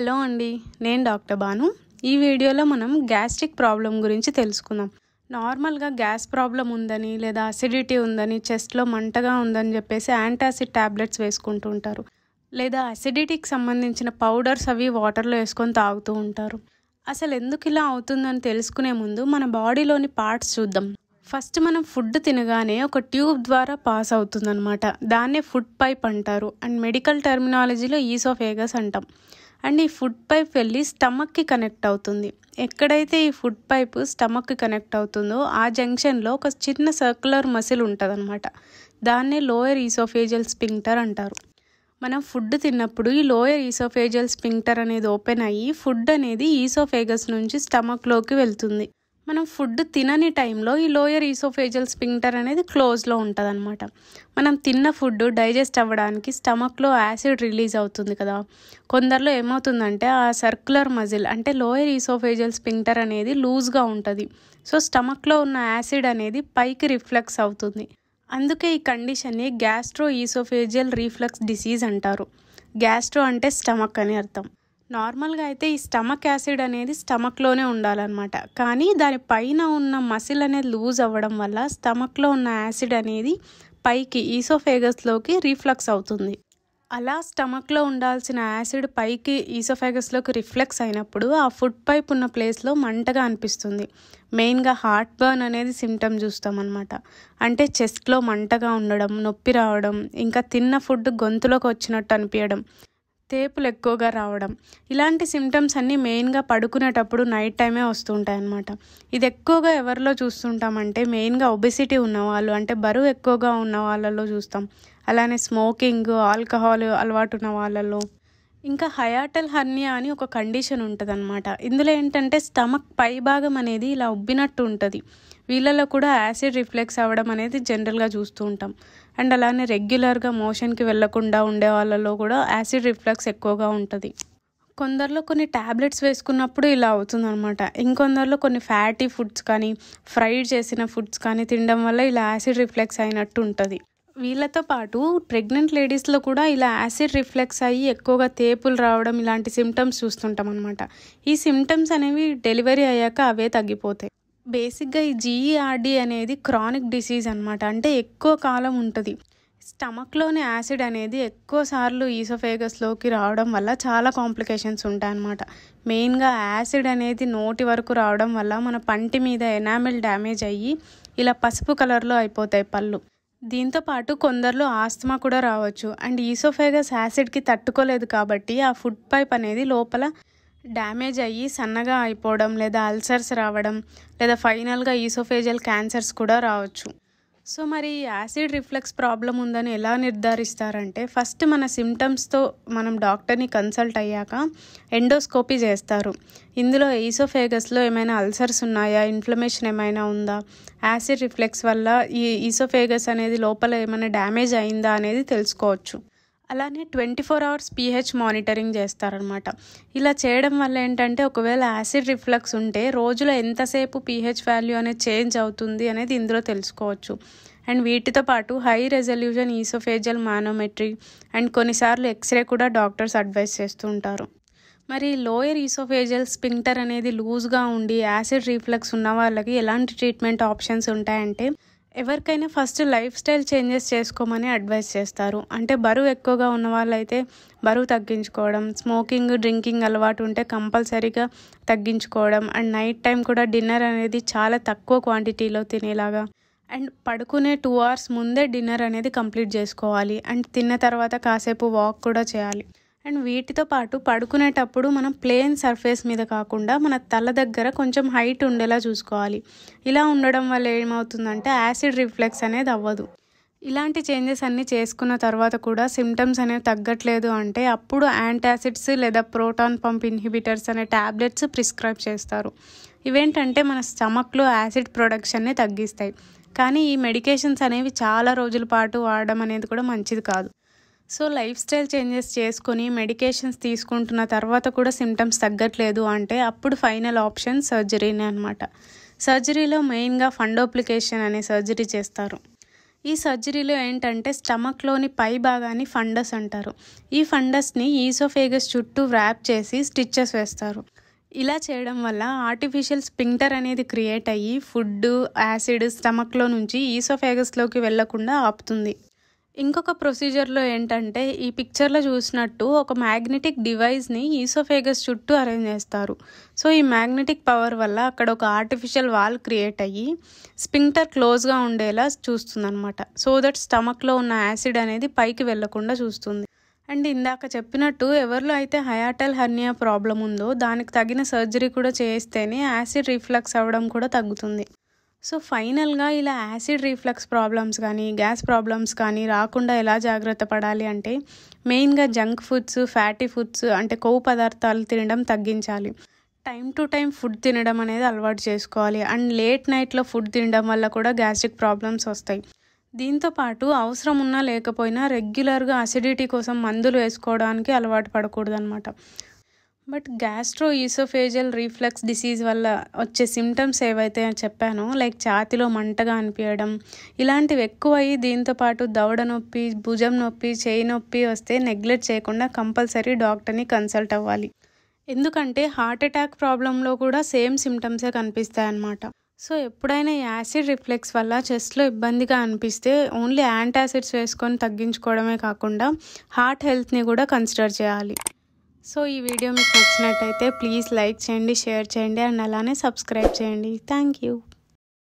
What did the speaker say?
hello అండి నేను doctor Banu ఈ వీడియోలో మనం గ్యాస్ట్రిక్ ప్రాబ్లం గురించి తెలుసుకుందాం నార్మల్గా గ్యాస్ ప్రాబ్లం ఉందని లేదా అసిడిటీ ఉందని చెస్ట్లో మంటగా ఉందని చెప్పేసి యాంటాసిడ్ ట్యాబ్లెట్స్ వేసుకుంటూ ఉంటారు లేదా అసిడిటీకి సంబంధించిన పౌడర్స్ అవి వాటర్లో వేసుకొని తాగుతూ ఉంటారు అసలు ఎందుకు ఇలా అవుతుందని తెలుసుకునే ముందు మన బాడీలోని పార్ట్స్ చూద్దాం ఫస్ట్ మనం ఫుడ్ తినగానే ఒక ట్యూబ్ ద్వారా పాస్ అవుతుందన్నమాట దాన్నే ఫుడ్ పైప్ అంటారు అండ్ మెడికల్ టెర్మినాలజీలో ఆఫ్ ఏగస్ అంటాం అండ్ ఈ ఫుడ్ పైప్ వెళ్ళి స్టమక్కి కనెక్ట్ అవుతుంది ఎక్కడైతే ఈ ఫుడ్ పైప్ స్టమక్కి కనెక్ట్ అవుతుందో ఆ జంక్షన్లో ఒక చిన్న సర్క్యులర్ మసిల్ అనమాట దాన్నే లోయర్ ఈసోఫేజల్ స్పింక్టర్ అంటారు మనం ఫుడ్ తిన్నప్పుడు ఈ లోయర్ ఈసోఫేజల్ స్పింక్టర్ అనేది ఓపెన్ అయ్యి ఫుడ్ అనేది ఈసోఫేగస్ నుంచి స్టమక్లోకి వెళ్తుంది మనం ఫుడ్ తినని టైంలో ఈ లోయర్ ఈసోఫేజల్ స్పింక్టర్ అనేది క్లోజ్లో ఉంటుంది అనమాట మనం తిన్న ఫుడ్ డైజెస్ట్ అవ్వడానికి స్టమక్లో యాసిడ్ రిలీజ్ అవుతుంది కదా కొందరిలో ఏమవుతుందంటే ఆ సర్క్యులర్ మజిల్ అంటే లోయర్ ఈసోఫేజల్ స్పింక్టర్ అనేది లూజ్గా ఉంటుంది సో స్టమక్లో ఉన్న యాసిడ్ అనేది పైకి రిఫ్లెక్స్ అవుతుంది అందుకే ఈ కండిషన్ని గ్యాస్ట్రో ఈసోఫేజియల్ రీఫ్లక్స్ డిసీజ్ అంటారు గ్యాస్ట్రో అంటే స్టమక్ అని అర్థం నార్మల్గా అయితే ఈ స్టమక్ యాసిడ్ అనేది స్టమక్లోనే ఉండాలన్నమాట కానీ దాని పైన ఉన్న మసిల్ అనేది లూజ్ అవ్వడం వల్ల స్టమక్లో ఉన్న యాసిడ్ అనేది పైకి ఈసోఫేగస్లోకి రీఫ్లక్స్ అవుతుంది అలా స్టమక్లో ఉండాల్సిన యాసిడ్ పైకి ఈసోఫేగస్లోకి రిఫ్లెక్స్ అయినప్పుడు ఆ ఫుడ్ పైప్ ఉన్న ప్లేస్లో మంటగా అనిపిస్తుంది మెయిన్గా హార్ట్ బర్న్ అనేది సిమ్టమ్ చూస్తామన్నమాట అంటే చెస్ట్లో మంటగా ఉండడం నొప్పి రావడం ఇంకా తిన్న ఫుడ్ గొంతులోకి వచ్చినట్టు అనిపించడం తేపులు ఎక్కువగా రావడం ఇలాంటి సిమ్టమ్స్ అన్నీ మెయిన్గా పడుకునేటప్పుడు నైట్ టైమే వస్తుంటాయి అన్నమాట ఇది ఎక్కువగా ఎవరిలో చూస్తుంటామంటే మెయిన్గా ఒబెసిటీ ఉన్న వాళ్ళు అంటే బరువు ఎక్కువగా ఉన్న వాళ్ళలో చూస్తాం అలానే స్మోకింగ్ ఆల్కహాల్ అలవాటు ఉన్న వాళ్ళలో ఇంకా హయాటల్ హర్నియా అని ఒక కండిషన్ ఉంటుంది అనమాట ఇందులో ఏంటంటే స్టమక్ పై భాగం అనేది ఇలా ఉబ్బినట్టు ఉంటుంది వీళ్ళలో కూడా యాసిడ్ రిఫ్లెక్స్ అవ్వడం అనేది జనరల్గా చూస్తూ ఉంటాం అండ్ అలానే రెగ్యులర్గా మోషన్కి వెళ్లకుండా ఉండే వాళ్ళలో కూడా యాసిడ్ రిఫ్లక్స్ ఎక్కువగా ఉంటుంది కొందరిలో కొన్ని ట్యాబ్లెట్స్ వేసుకున్నప్పుడు ఇలా అనమాట ఇంకొందరిలో కొన్ని ఫ్యాటీ ఫుడ్స్ కానీ ఫ్రైడ్ చేసిన ఫుడ్స్ కానీ తినడం వల్ల ఇలా యాసిడ్ రిఫ్లెక్స్ అయినట్టు ఉంటుంది వీళ్ళతో పాటు ప్రెగ్నెంట్ లేడీస్లో కూడా ఇలా యాసిడ్ రిఫ్లెక్స్ అయ్యి ఎక్కువగా తేపులు రావడం ఇలాంటి సిమ్టమ్స్ చూస్తుంటాం అనమాట ఈ సిమ్టమ్స్ అనేవి డెలివరీ అయ్యాక అవే తగ్గిపోతాయి బేసిక్గా ఈ జీఈఆర్డి e అనేది క్రానిక్ డిసీజ్ అనమాట అంటే ఎక్కువ కాలం ఉంటుంది స్టమక్లోని యాసిడ్ అనేది ఎక్కువ సార్లు ఈసోఫేగస్లోకి రావడం వల్ల చాలా కాంప్లికేషన్స్ ఉంటాయన్నమాట మెయిన్గా యాసిడ్ అనేది నోటి వరకు రావడం వల్ల మన పంటి మీద ఎనామిల్ డ్యామేజ్ అయ్యి ఇలా పసుపు కలర్లో అయిపోతాయి పళ్ళు దీంతోపాటు కొందరు ఆస్తమా కూడా రావచ్చు అండ్ ఈసోఫేగస్ యాసిడ్కి తట్టుకోలేదు కాబట్టి ఆ ఫుడ్ పైప్ అనేది లోపల డ్యామేజ్ అయ్యి సన్నగా అయిపోవడం లేదా అల్సర్స్ రావడం లేదా ఫైనల్గా ఈసోఫేజల్ క్యాన్సర్స్ కూడా రావచ్చు సో మరి యాసిడ్ రిఫ్లెక్స్ ప్రాబ్లం ఉందని ఎలా నిర్ధారిస్తారంటే ఫస్ట్ మన సిమ్టమ్స్తో మనం డాక్టర్ని కన్సల్ట్ అయ్యాక ఎండోస్కోపీ చేస్తారు ఇందులో ఈసోఫేగస్లో ఏమైనా అల్సర్స్ ఉన్నాయా ఇన్ఫ్లమేషన్ ఏమైనా ఉందా యాసిడ్ రిఫ్లెక్స్ వల్ల ఈ ఈసోఫేగస్ అనేది లోపల ఏమైనా డ్యామేజ్ అయిందా అనేది తెలుసుకోవచ్చు అలానే twenty four hours pH monitoring చేస్తారనమాట ఇలా చేయడం వల్ల ఏంటంటే ఒకవేళ యాసిడ్ రిఫ్లక్స్ ఉంటే రోజులో ఎంతసేపు పీహెచ్ వాల్యూ అనేది చేంజ్ అవుతుంది అనేది ఇందులో తెలుసుకోవచ్చు అండ్ వీటితో పాటు high resolution oesophageal manometry and కొన్నిసార్లు ఎక్స్రే కూడా డాక్టర్స్ అడ్వైస్ చేస్తూ ఉంటారు మరి లోయర్ ఈసోఫేజల్ స్పింక్టర్ అనేది లూజ్గా ఉండి యాసిడ్ రిఫ్లక్స్ ఉన్న వాళ్ళకి ఎలాంటి ట్రీట్మెంట్ ఆప్షన్స్ ఉంటాయంటే ఎవరికైనా ఫస్ట్ లైఫ్ స్టైల్ చేంజెస్ చేసుకోమని అడ్వైస్ చేస్తారు అంటే బరువు ఎక్కువగా ఉన్న వాళ్ళైతే బరువు తగ్గించుకోవడం స్మోకింగ్ డ్రింకింగ్ అలవాటు ఉంటే కంపల్సరీగా తగ్గించుకోవడం అండ్ నైట్ టైం కూడా డిన్నర్ అనేది చాలా తక్కువ క్వాంటిటీలో తినేలాగా అండ్ పడుకునే టూ అవర్స్ ముందే డిన్నర్ అనేది కంప్లీట్ చేసుకోవాలి అండ్ తిన్న తర్వాత కాసేపు వాక్ కూడా చేయాలి అండ్ వీటితో పాటు పడుకునేటప్పుడు మనం ప్లేన్ సర్ఫేస్ మీద కాకుండా మన తల దగ్గర కొంచెం హైట్ ఉండేలా చూసుకోవాలి ఇలా ఉండడం వల్ల ఏమవుతుందంటే యాసిడ్ రిఫ్లెక్స్ అనేది అవ్వదు ఇలాంటి చేంజెస్ అన్నీ చేసుకున్న తర్వాత కూడా సిమ్టమ్స్ అనేవి తగ్గట్లేదు అంటే అప్పుడు యాంటాసిడ్స్ లేదా ప్రోటాన్ పంప్ ఇన్హిబిటర్స్ అనే ట్యాబ్లెట్స్ ప్రిస్క్రైబ్ చేస్తారు ఇవేంటంటే మన స్టమక్లో యాసిడ్ ప్రొడక్షన్ని తగ్గిస్తాయి కానీ ఈ మెడికేషన్స్ అనేవి చాలా రోజుల పాటు వాడడం అనేది కూడా మంచిది కాదు సో లైఫ్ స్టైల్ చేంజెస్ చేసుకుని మెడికేషన్స్ తీసుకుంటున్న తర్వాత కూడా సిమ్టమ్స్ తగ్గట్లేదు అంటే అప్పుడు ఫైనల్ ఆప్షన్ సర్జరీనే అనమాట సర్జరీలో మెయిన్గా ఫండోప్లికేషన్ అనే సర్జరీ చేస్తారు ఈ సర్జరీలో ఏంటంటే స్టమక్లోని పై భాగాన్ని ఫండస్ అంటారు ఈ ఫండస్ని ఈసోఫేగస్ చుట్టూ వ్రాప్ చేసి స్టిచ్చెస్ వేస్తారు ఇలా చేయడం వల్ల ఆర్టిఫిషియల్ స్పింక్టర్ అనేది క్రియేట్ అయ్యి ఫుడ్ యాసిడ్ స్టమక్లో నుంచి ఈసోఫేగస్లోకి వెళ్లకుండా ఆపుతుంది ఇంకొక ప్రొసీజర్లో ఏంటంటే ఈ పిక్చర్లో చూసినట్టు ఒక మ్యాగ్నెటిక్ డివైస్ని ఈసోఫేగస్ చుట్టూ అరేంజ్ చేస్తారు సో ఈ మ్యాగ్నెటిక్ పవర్ వల్ల అక్కడ ఒక ఆర్టిఫిషియల్ వాల్ క్రియేట్ అయ్యి స్పింక్టర్ క్లోజ్గా ఉండేలా చూస్తుందన్నమాట సో దట్ స్టమక్లో ఉన్న యాసిడ్ అనేది పైకి వెళ్లకుండా చూస్తుంది అండ్ ఇందాక చెప్పినట్టు ఎవరిలో అయితే హయాటల్ హర్నియా ప్రాబ్లం ఉందో దానికి తగిన సర్జరీ కూడా చేస్తేనే యాసిడ్ రిఫ్లక్స్ అవ్వడం కూడా తగ్గుతుంది సో ఫైనల్గా ఇలా యాసిడ్ రీఫ్లక్స్ ప్రాబ్లమ్స్ కానీ గ్యాస్ ప్రాబ్లమ్స్ కానీ రాకుండా ఎలా జాగ్రత్త పడాలి అంటే మెయిన్గా జంక్ ఫుడ్స్ ఫ్యాటీ ఫుడ్స్ అంటే కొవ్వు పదార్థాలు తినడం తగ్గించాలి టైం టు టైం ఫుడ్ తినడం అనేది అలవాటు చేసుకోవాలి అండ్ లేట్ నైట్లో ఫుడ్ తినడం వల్ల కూడా గ్యాస్ట్రిక్ ప్రాబ్లమ్స్ వస్తాయి దీంతోపాటు అవసరం ఉన్నా లేకపోయినా రెగ్యులర్గా అసిడిటీ కోసం మందులు వేసుకోవడానికి అలవాటు పడకూడదనమాట but gastro oesophageal reflux disease వల్ల వచ్చే సిమ్టమ్స్ ఏవైతే చెప్పానో లైక్ ఛాతిలో మంటగా అనిపించడం ఇలాంటివి ఎక్కువయ్యి దీంతోపాటు దవడ నొప్పి భుజం నొప్పి చేయి నొప్పి వస్తే నెగ్లెక్ట్ చేయకుండా కంపల్సరీ డాక్టర్ని కన్సల్ట్ అవ్వాలి ఎందుకంటే హార్ట్ అటాక్ ప్రాబ్లంలో కూడా సేమ్ సిమ్టమ్సే కనిపిస్తాయి అన్నమాట సో ఎప్పుడైనా యాసిడ్ రిఫ్లెక్స్ వల్ల చెస్ట్లో ఇబ్బందిగా అనిపిస్తే ఓన్లీ యాంటాసిడ్స్ వేసుకొని తగ్గించుకోవడమే కాకుండా హార్ట్ హెల్త్ని కూడా కన్సిడర్ చేయాలి సో ఈ వీడియో మీకు నచ్చినట్టయితే ప్లీజ్ లైక్ చేయండి షేర్ చేయండి అండ్ అలానే సబ్స్క్రైబ్ చేయండి థ్యాంక్ యూ